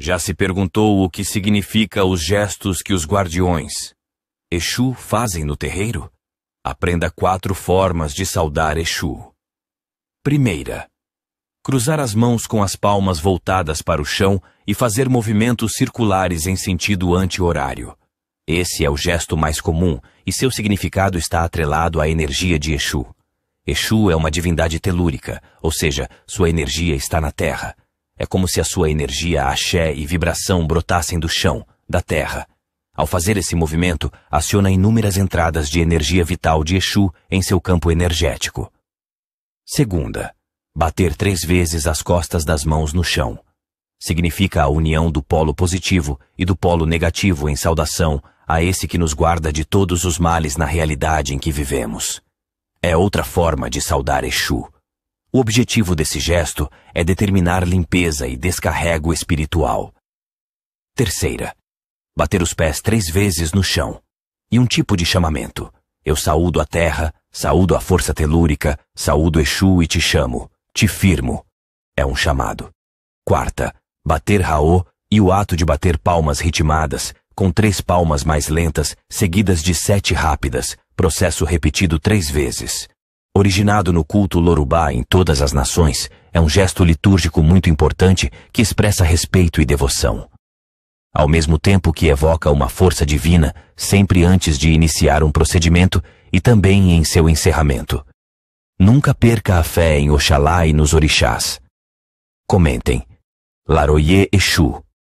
Já se perguntou o que significa os gestos que os guardiões Exu fazem no terreiro? Aprenda quatro formas de saudar Exu. Primeira, cruzar as mãos com as palmas voltadas para o chão e fazer movimentos circulares em sentido anti-horário. Esse é o gesto mais comum e seu significado está atrelado à energia de Exu. Exu é uma divindade telúrica, ou seja, sua energia está na terra. É como se a sua energia, axé e vibração brotassem do chão, da terra. Ao fazer esse movimento, aciona inúmeras entradas de energia vital de Exu em seu campo energético. Segunda, bater três vezes as costas das mãos no chão. Significa a união do polo positivo e do polo negativo em saudação a esse que nos guarda de todos os males na realidade em que vivemos. É outra forma de saudar Exu. O objetivo desse gesto é determinar limpeza e descarrego espiritual. Terceira, bater os pés três vezes no chão. E um tipo de chamamento. Eu saúdo a terra, saúdo a força telúrica, saúdo Exu e te chamo, te firmo. É um chamado. Quarta, bater Raô e o ato de bater palmas ritmadas, com três palmas mais lentas, seguidas de sete rápidas, processo repetido três vezes. Originado no culto Lorubá em todas as nações, é um gesto litúrgico muito importante que expressa respeito e devoção. Ao mesmo tempo que evoca uma força divina sempre antes de iniciar um procedimento e também em seu encerramento. Nunca perca a fé em Oxalá e nos orixás. Comentem. Laroye Exu